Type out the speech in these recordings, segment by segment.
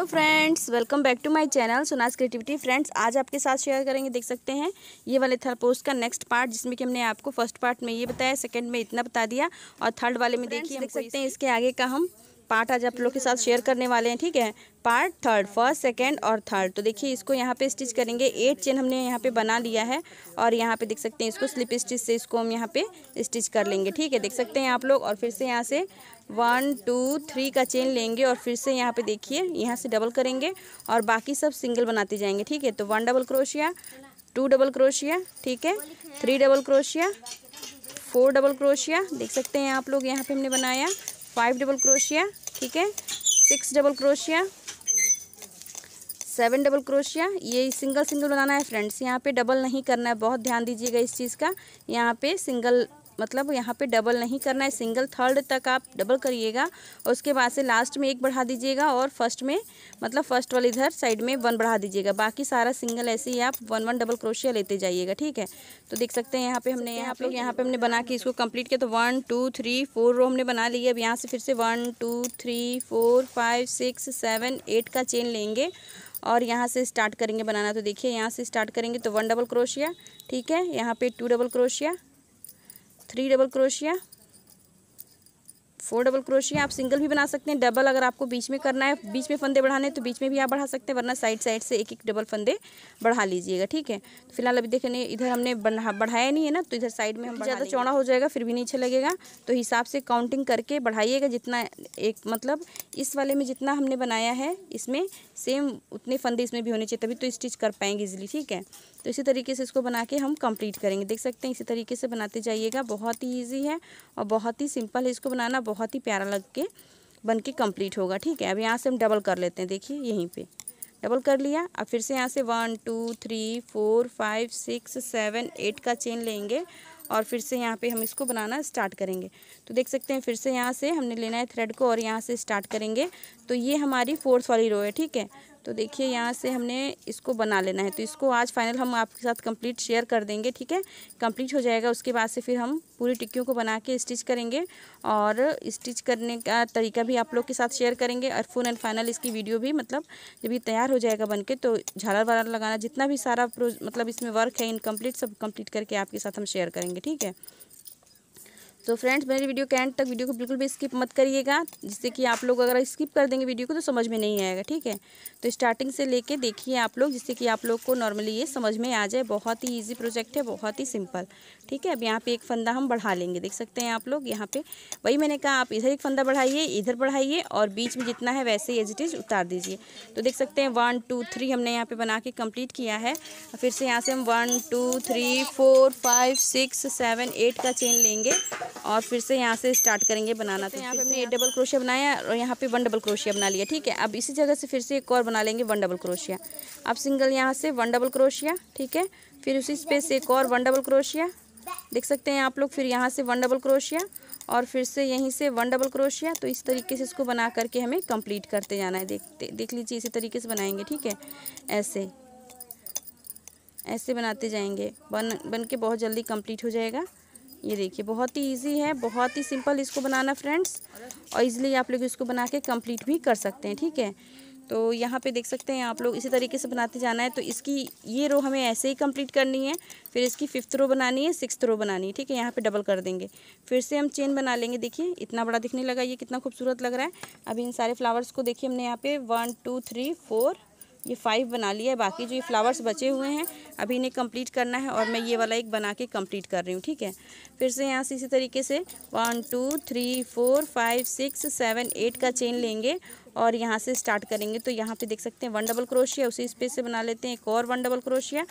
hello friends welcome back to my channel Sunas creativity friends आज आपके साथ शेयर करेंगे देख सकते हैं ये वाले थर्ड पोस्ट का नेक्स्ट पार्ट जिसमें कि हमने आपको फर्स्ट पार्ट में ये बताया सेकंड में इतना बता दिया और थर्ड वाले में देखिए देख सकते हैं इसके आगे का हम पार्ट आज आप लोग के साथ शेयर करने वाले हैं ठीक है पार्ट थर्ड फर्स्ट सेकेंड और थर्ड तो देखिए इसको यहाँ पे स्टिच करेंगे एट चेन हमने यहाँ पे बना लिया है और यहाँ पे देख सकते हैं इसको स्लिप स्टिच से इसको हम यहाँ पे स्टिच कर लेंगे ठीक है देख सकते हैं आप लोग और फिर से यहाँ से वन टू थ्री का चेन लेंगे और फिर से यहाँ पे देखिए यहाँ से डबल करेंगे और बाकी सब सिंगल बनाते जाएंगे ठीक है तो one double crochet two double crochet ठीक है three double crochet four double crochet देख सकते हैं आप लोग यहाँ पे हमने बनाया फाइव डबल क्रोशिया ठीक है six double crochet seven double crochet ये सिंगल सिंगल बनाना है फ्रेंड्स यहाँ पे डबल नहीं करना है बहुत ध्यान दीजिएगा इस चीज़ का यहाँ पे सिंगल मतलब यहाँ पे डबल नहीं करना है सिंगल थर्ड तक आप डबल करिएगा और उसके बाद से लास्ट में एक बढ़ा दीजिएगा और फर्स्ट में मतलब फर्स्ट वाले इधर साइड में वन बढ़ा दीजिएगा बाकी सारा सिंगल ऐसे ही आप वन वन डबल क्रोशिया लेते जाइएगा ठीक है तो देख सकते हैं यहाँ पे हमने यहाँ पे यहाँ पे हमने बना के इसको कंप्लीट किया तो one two three four row हमने बना ली अब यहाँ से फिर से one two three four five six seven eight का चेन लेंगे और यहाँ से स्टार्ट करेंगे बनाना तो देखिए यहाँ से स्टार्ट करेंगे तो वन डबल क्रोशिया ठीक है यहाँ पे two double crochet three double crochet four double crochet आप सिंगल भी बना सकते हैं डबल अगर आपको बीच में करना है बीच में फंदे बढ़ाने तो बीच में भी आप बढ़ा सकते हैं वरना साइड साइड से एक एक डबल फंदे बढ़ा लीजिएगा ठीक है तो फिलहाल अभी देखने इधर हमने बढ़ाया नहीं है ना तो इधर साइड में हम तो ज़्यादा चौड़ा हो जाएगा फिर भी नीचे लगेगा तो हिसाब से काउंटिंग करके बढ़ाइएगा जितना एक मतलब इस वाले में जितना हमने बनाया है इसमें सेम उतने फंदे इसमें भी होने चाहिए तभी तो स्टिच कर पाएंगे इजिली ठीक है तो इसी तरीके से इसको बना के हम कंप्लीट करेंगे देख सकते हैं इसी तरीके से बनाते जाइएगा बहुत ही ईजी है और बहुत ही सिंपल है इसको बनाना बहुत बहुत ही प्यारा लग के बन के कम्प्लीट होगा ठीक है अब यहाँ से हम डबल कर लेते हैं देखिए यहीं पे डबल कर लिया अब फिर से यहाँ से one two three four five six seven eight का चेन लेंगे और फिर से यहाँ पे हम इसको बनाना स्टार्ट करेंगे तो देख सकते हैं फिर से यहाँ से हमने लेना है थ्रेड को और यहाँ से स्टार्ट करेंगे तो ये हमारी फोर्थ वाली रो है ठीक है तो देखिए यहाँ से हमने इसको बना लेना है तो इसको आज फाइनल हम आपके साथ कंप्लीट शेयर कर देंगे ठीक है कंप्लीट हो जाएगा उसके बाद से फिर हम पूरी टिक्कियों को बना के स्टिच करेंगे और स्टिच करने का तरीका भी आप लोग के साथ शेयर करेंगे और फुल एंड फाइनल इसकी वीडियो भी मतलब जब ये तैयार हो जाएगा बन के तो झालर वालर लगाना जितना भी सारा मतलब इसमें वर्क है इनकम्प्लीट सब कम्प्लीट करके आपके साथ हम शेयर करेंगे ठीक है तो फ्रेंड्स मेरी वीडियो के एंड तक वीडियो को बिल्कुल भी स्किप मत करिएगा जिससे कि आप लोग अगर स्किप कर देंगे वीडियो को तो समझ में नहीं आएगा ठीक है तो स्टार्टिंग से लेके देखिए आप लोग जिससे कि आप लोग को नॉर्मली ये समझ में आ जाए बहुत ही ईजी प्रोजेक्ट है बहुत ही सिंपल ठीक है अब यहाँ पर एक फंदा हम बढ़ा लेंगे देख सकते हैं आप लोग यहाँ पर वही मैंने कहा आप इधर एक फंदा बढ़ाइए इधर बढ़ाइए और बीच में जितना है वैसे ही एज इट इज़ उतार दीजिए तो देख सकते हैं वन टू थ्री हमने यहाँ पर बना के कम्प्लीट किया है फिर से यहाँ से हम one two three four five six seven eight का चेन लेंगे और फिर से यहाँ से स्टार्ट करेंगे बनाना तो यहाँ पे हमने एट डबल क्रोशिया बनाया और यहाँ पे वन डबल क्रोशिया बना लिया ठीक है अब इसी जगह से फिर से एक और बना लेंगे वन डबल क्रोशिया अब सिंगल यहाँ से वन डबल क्रोशिया ठीक है फिर उसी स्पेस एक और वन डबल क्रोशिया देख सकते हैं आप लोग फिर यहाँ से वन डबल क्रोशिया और फिर से यहीं से वन डबल क्रोशिया तो इस तरीके से इसको बना करके हमें कंप्लीट करते जाना है देखते देख लीजिए इसी तरीके से बनाएंगे ठीक है ऐसे ऐसे बनाते जाएंगे बन बन के बहुत जल्दी कंप्लीट हो जाएगा ये देखिए बहुत ही इजी है बहुत ही सिंपल इसको बनाना फ्रेंड्स और इजीली आप लोग इसको बना के कम्प्लीट भी कर सकते हैं ठीक है तो यहाँ पे देख सकते हैं आप लोग इसी तरीके से बनाते जाना है तो इसकी ये रो हमें ऐसे ही कंप्लीट करनी है फिर इसकी फिफ्थ रो बनानी है सिक्स्थ रो बनानी है ठीक है यहाँ पे डबल कर देंगे फिर से हम चेन बना लेंगे देखिए इतना बड़ा दिखने लगा ये कितना खूबसूरत लग रहा है अभी इन सारे फ्लावर्स को देखिए हमने यहाँ पे वन टू थ्री फोर ये फाइव बना लिया है बाकी जो ये फ्लावर्स बचे हुए हैं अभी इन्हें कंप्लीट करना है और मैं ये वाला एक बना के कंप्लीट कर रही हूँ ठीक है फिर से यहाँ से इसी तरीके से one two three four five six seven eight का चेन लेंगे और यहाँ से स्टार्ट करेंगे तो यहाँ पे देख सकते हैं वन डबल क्रोशिया उसी स्पेस से बना लेते हैं एक और वन डबल क्रोशिया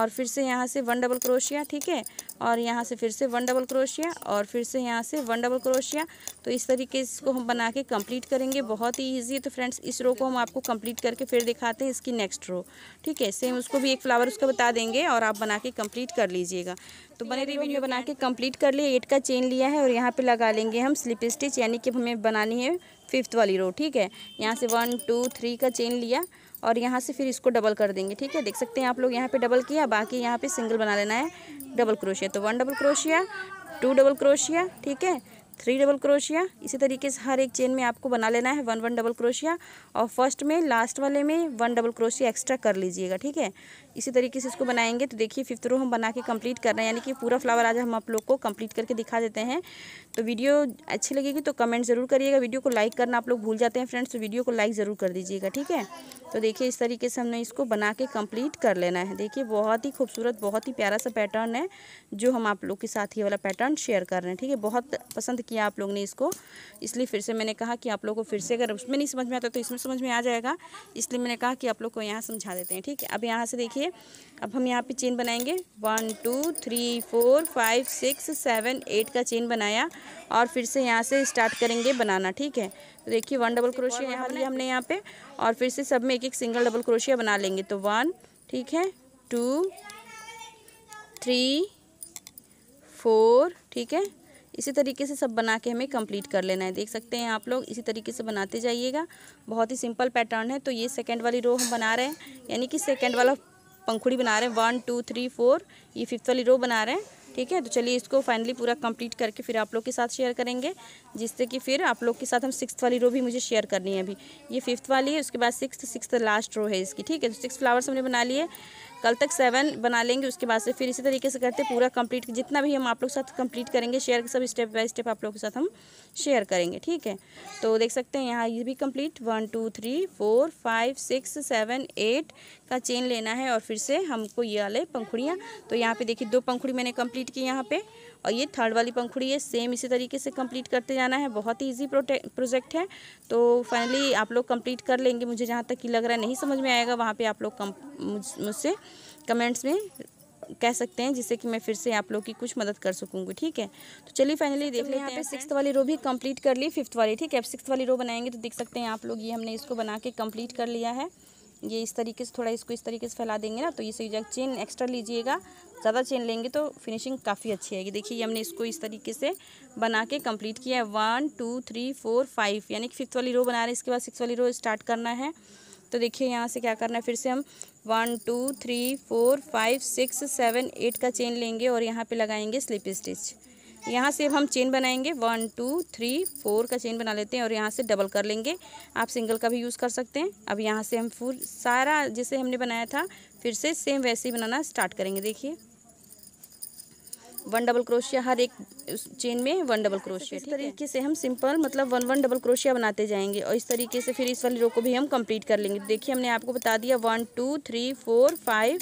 और फिर से यहाँ से वन डबल क्रोशिया ठीक है और यहाँ से फिर से वन डबल क्रोशिया और फिर से यहाँ से वन डबल क्रोशिया तो इस तरीके इसको हम बना के कंप्लीट करेंगे बहुत ही ईजी है तो फ्रेंड्स इस रो को हम आपको कम्प्लीट करके फिर दिखाते हैं इसकी नेक्स्ट रो ठीक है सेम उसको भी एक फ्लावर उसका बता देंगे और आप बना के कंप्लीट कर लीजिएगा तो बने रही वीडियो बना के कंप्लीट कर लिए एट का चेन लिया है और यहाँ पे लगा लेंगे हम स्लिप स्टिच यानी कि हमें बनानी है फिफ्थ वाली रो ठीक है यहाँ से वन टू थ्री का चेन लिया और यहाँ से फिर इसको डबल कर देंगे ठीक है देख सकते हैं आप लोग यहाँ पे डबल किया बाकी यहाँ पे सिंगल बना लेना है डबल क्रोशिया तो one double crochet two double crochet ठीक है थ्री डबल क्रोशिया इसी तरीके से हर एक चेन में आपको बना लेना है वन वन डबल क्रोशिया और फर्स्ट में लास्ट वाले में वन डबल क्रोशिया एक्स्ट्रा कर लीजिएगा ठीक है इसी तरीके से इसको बनाएंगे तो देखिए फिफ्थ रो हम बना के कंप्लीट कर रहे हैं यानी कि पूरा फ्लावर आज हम आप लोग को कंप्लीट करके दिखा देते हैं तो वीडियो अच्छी लगेगी तो कमेंट ज़रूर करिएगा वीडियो को लाइक करना आप लोग भूल जाते हैं फ्रेंड्स तो वीडियो को लाइक ज़रूर कर दीजिएगा ठीक है तो देखिए इस तरीके से हमने इसको बना के कम्प्लीट कर लेना है देखिए बहुत ही खूबसूरत बहुत ही प्यारा सा पैटर्न है जो हम आप लोग के साथ ये वाला पैटर्न शेयर कर रहे हैं ठीक है बहुत पसंद किया आप लोग ने इसको इसलिए फिर से मैंने कहा कि आप लोग को फिर से अगर उसमें नहीं समझ में आता तो इसमें समझ में आ जाएगा इसलिए मैंने कहा कि आप लोग को यहाँ समझा देते हैं ठीक है अब यहाँ से देखिए अब हम यहाँ पे चेन बनाएंगे one two three four five six seven eight का चेन बनाया और फिर से यहाँ से स्टार्ट करेंगे बनाना ठीक है तो देखिए वन डबल क्रोशिया यहाँ लिया हमने यहाँ पे और फिर से सब में एक एक सिंगल डबल क्रोशिया बना लेंगे तो वन ठीक है टू थ्री फोर ठीक है इसी तरीके से सब बना के हमें कंप्लीट कर लेना है देख सकते हैं आप लोग इसी तरीके से बनाते जाइएगा बहुत ही सिंपल पैटर्न है तो ये सेकेंड वाली रो हम बना रहे हैं यानी कि सेकेंड वाला पंखुड़ी बना रहे हैं वन टू थ्री फोर ये फिफ्थ वाली रो बना रहे हैं ठीक है तो चलिए इसको फाइनली पूरा कंप्लीट करके फिर आप लोग के साथ शेयर करेंगे जिससे कि फिर आप लोग के साथ हम सिक्स वाली रो भी मुझे शेयर करनी है अभी ये फिफ्थ वाली है उसके बाद सिक्स सिक्स लास्ट रो है इसकी ठीक है तो सिक्स फ्लावर्स हमने बना लिए कल तक सेवन बना लेंगे उसके बाद से फिर इसी तरीके से करते पूरा कंप्लीट जितना भी हम आप लोग के साथ कंप्लीट करेंगे शेयर सब स्टेप बाय स्टेप आप लोग के साथ हम शेयर करेंगे ठीक है तो देख सकते हैं यहाँ ये भी complete one two three four five six seven eight का चेन लेना है और फिर से हमको ये वाले पंखुड़ियाँ तो यहाँ पर देखिए दो पंखुड़ी मैंने कम्प्लीट की यहाँ पर और ये थर्ड वाली पंखुड़ी है सेम इसी तरीके से कंप्लीट करते जाना है बहुत ही ईजी प्रोजेक्ट है तो फाइनली आप लोग कंप्लीट कर लेंगे मुझे जहाँ तक कि लग रहा है नहीं समझ में आएगा वहाँ पर आप लोग मुझसे कमेंट्स में कह सकते हैं जिससे कि मैं फिर से आप लोग की कुछ मदद कर सकूँगी ठीक है तो चलिए फाइनली देख तो लें यहाँ पे सिक्स वाली रो भी कंप्लीट कर ली फिफ्थ वाली ठीक है अब सिक्स वाली रो बनाएंगे तो देख सकते हैं आप लोग ये हमने इसको बना के कंप्लीट कर लिया है ये इस तरीके से थोड़ा इसको इस तरीके से फैला देंगे ना तो ये सही जगह चेन एक्स्ट्रा लीजिएगा ज़्यादा चेन लेंगे तो फिनिशिंग काफ़ी अच्छी आएगी देखिए हमने इसको इस तरीके से बना के कंप्लीट किया है one two three four five यानी कि फिफ्थ वाली रो बना रहे हैं इसके बाद सिक्स वाली रो स्टार्ट करना है तो देखिए यहाँ से क्या करना है फिर से हम one two three four five six seven eight का चेन लेंगे और यहाँ पे लगाएंगे स्लिप स्टिच यहाँ से हम चेन बनाएंगे वन टू थ्री फोर का चेन बना लेते हैं और यहाँ से डबल कर लेंगे आप सिंगल का भी यूज़ कर सकते हैं अब यहाँ से हम फुल सारा जैसे हमने बनाया था फिर से सेम वैसे ही बनाना स्टार्ट करेंगे देखिए वन डबल क्रोशिया हर एक चेन में वन डबल क्रोशिया इस तरीके से हम सिंपल मतलब वन वन डबल क्रोशिया बनाते जाएंगे और इस तरीके से फिर इस वाली रो को भी हम कंप्लीट कर लेंगे देखिए हमने आपको बता दिया one two three four five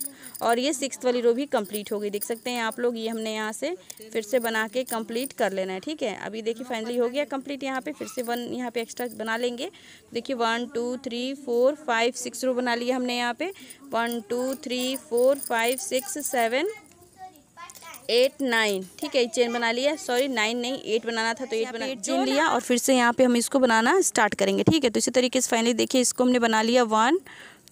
और ये सिक्स वाली रो भी कंप्लीट हो गई देख सकते हैं आप लोग ये हमने यहाँ से फिर से बना के कम्प्लीट कर लेना है ठीक है अभी देखिए फाइनली हो गया कम्प्लीट यहाँ पे फिर से वन यहाँ पे एक्स्ट्रा बना लेंगे देखिए one two three four five six row बना लिया हमने यहाँ पे one two three four five six seven eight nine ठीक है चेन बना लिया सॉरी नाइन नहीं एट बनाना था तो एट अच्छा, बना चेन लिया और फिर से यहाँ पे हम इसको बनाना स्टार्ट करेंगे ठीक है तो इसी तरीके से फाइनली देखिए इसको हमने बना लिया वन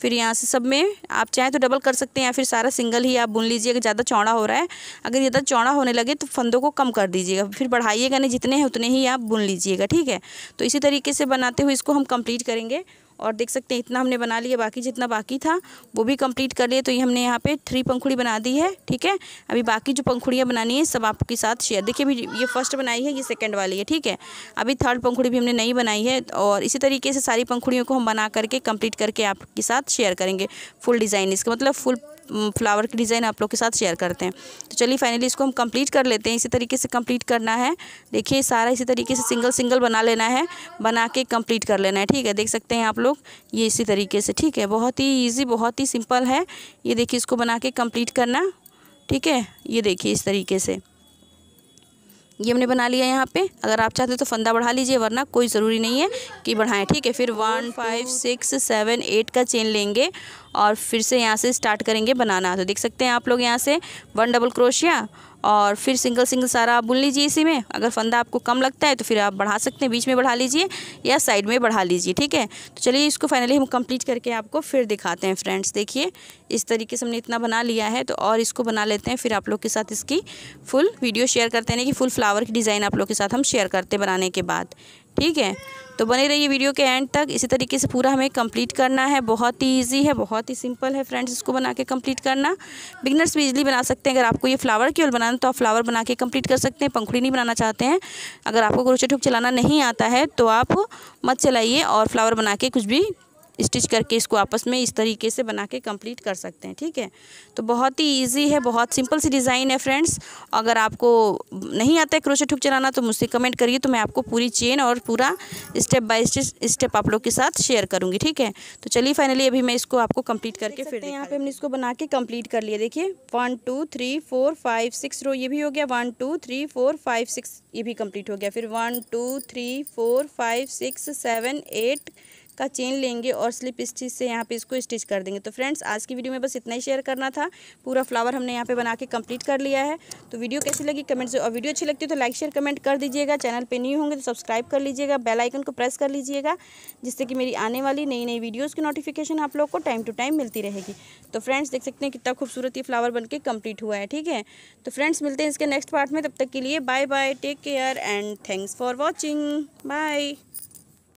फिर यहाँ से सब में आप चाहें तो डबल कर सकते हैं या फिर सारा सिंगल ही आप बुन लीजिए अगर ज़्यादा चौड़ा हो रहा है अगर ज़्यादा चौड़ा होने लगे तो फंदों को कम कर दीजिएगा फिर बढ़ाइएगा नहीं जितने हैं उतने ही आप बुन लीजिएगा ठीक है तो इसी तरीके से बनाते हुए इसको हम कंप्लीट करेंगे और देख सकते हैं इतना हमने बना लिया बाकी जितना बाकी था वो भी कंप्लीट कर लिए तो ये हमने यहाँ पे थ्री पंखुड़ी बना दी है ठीक है अभी बाकी जो पंखुड़ियाँ बनानी है सब आपके साथ शेयर देखिए अभी ये फर्स्ट बनाई है ये सेकेंड वाली है ठीक है अभी थर्ड पंखुड़ी भी हमने नई बनाई है और इसी तरीके से सारी पंखुड़ियों को हम बना करके कम्प्लीट करके आपके साथ शेयर करेंगे फुल डिज़ाइन इसका मतलब फुल फ्लावर की डिज़ाइन आप लोग के साथ शेयर करते हैं तो चलिए फाइनली इसको हम कंप्लीट कर लेते हैं इसी तरीके से कंप्लीट करना है देखिए सारा इसी तरीके से सिंगल सिंगल बना लेना है बना के कंप्लीट कर लेना है ठीक है देख सकते हैं आप लोग ये इसी तरीके से ठीक है बहुत ही ईजी बहुत ही सिंपल है ये देखिए इसको बना के कम्प्लीट करना ठीक है ये देखिए इस तरीके से ये हमने बना लिया यहाँ पे अगर आप चाहते हो तो फंदा बढ़ा लीजिए वरना कोई ज़रूरी नहीं है कि बढ़ाएं ठीक है फिर one five six seven eight का चेन लेंगे और फिर से यहाँ से स्टार्ट करेंगे बनाना तो देख सकते हैं आप लोग यहाँ से वन डबल क्रोशिया और फिर सिंगल सिंगल सारा आप बुन लीजिए इसी में अगर फंदा आपको कम लगता है तो फिर आप बढ़ा सकते हैं बीच में बढ़ा लीजिए या साइड में बढ़ा लीजिए ठीक है तो चलिए इसको फाइनली हम कंप्लीट करके आपको फिर दिखाते हैं फ्रेंड्स देखिए इस तरीके से हमने इतना बना लिया है तो और इसको बना लेते हैं फिर आप लोग के साथ इसकी फुल वीडियो शेयर करते हैं कि फुल फ्लावर की डिज़ाइन आप लोग के साथ हम शेयर करते बनाने के बाद ठीक है तो बने रहिए वीडियो के एंड तक इसी तरीके से पूरा हमें कंप्लीट करना है बहुत ही इजी है बहुत ही सिंपल है फ्रेंड्स इसको बना के कम्प्लीट करना बिगनर्स भी इजली बना सकते हैं अगर आपको ये फ्लावर की ओर बनाना तो आप फ्लावर बना के कम्प्लीट कर सकते हैं पंखुड़ी नहीं बनाना चाहते हैं अगर आपको क्रोचे ठोक चलाना नहीं आता है तो आप मत चलाइए और फ्लावर बना के कुछ भी स्टिच करके इसको आपस में इस तरीके से बना के कम्प्लीट कर सकते हैं ठीक है तो बहुत ही ईजी है बहुत सिंपल सी डिज़ाइन है फ्रेंड्स अगर आपको नहीं आता है क्रोशे ठुक चलाना तो मुझसे कमेंट करिए तो मैं आपको पूरी चेन और पूरा स्टेप बाय स्टेप स्टेप आप लोग के साथ शेयर करूँगी ठीक है तो चलिए फाइनली अभी मैं इसको आपको कम्प्लीट करके फिर यहाँ पे हमने इसको बना के कम्प्लीट कर लिया देखिए one two three four five six row ये भी हो गया one two three four five six ये भी कम्प्लीट हो गया फिर one two three four five six seven eight का चेन लेंगे और स्लिप स्टिच से यहाँ पे इसको स्टिच कर देंगे तो फ्रेंड्स आज की वीडियो में बस इतना ही शेयर करना था पूरा फ्लावर हमने यहाँ पे बना के कंप्लीट कर लिया है तो वीडियो कैसी लगी कमेंट से और वीडियो अच्छी लगती है तो लाइक शेयर कमेंट कर दीजिएगा चैनल पर न्यू होंगे तो सब्सक्राइब कर लीजिएगा बेलाइकन को प्रेस कर लीजिएगा जिससे कि मेरी आने वाली नई नई वीडियोज़ की नोटिफिकेशन आप लोग को टाइम टू टाइम मिलती रहेगी तो फ्रेंड्स देख सकते हैं कितना खूबसूरत ये फ्लावर बनके कम्प्लीट हुआ है ठीक है तो फ्रेंड्स मिलते हैं इसके नेक्स्ट पार्ट में तब तक के लिए bye bye take care and thanks for watching bye